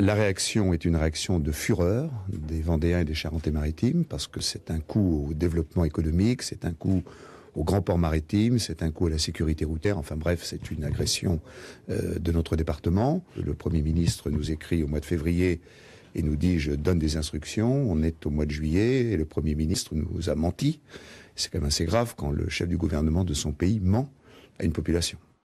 La réaction est une réaction de fureur des Vendéens et des Charentais-Maritimes, parce que c'est un coup au développement économique, c'est un coup au grand port maritime, c'est un coup à la sécurité routière, enfin bref, c'est une agression euh, de notre département. Le Premier ministre nous écrit au mois de février et nous dit je donne des instructions, on est au mois de juillet et le Premier ministre nous a menti. C'est quand même assez grave quand le chef du gouvernement de son pays ment à une population.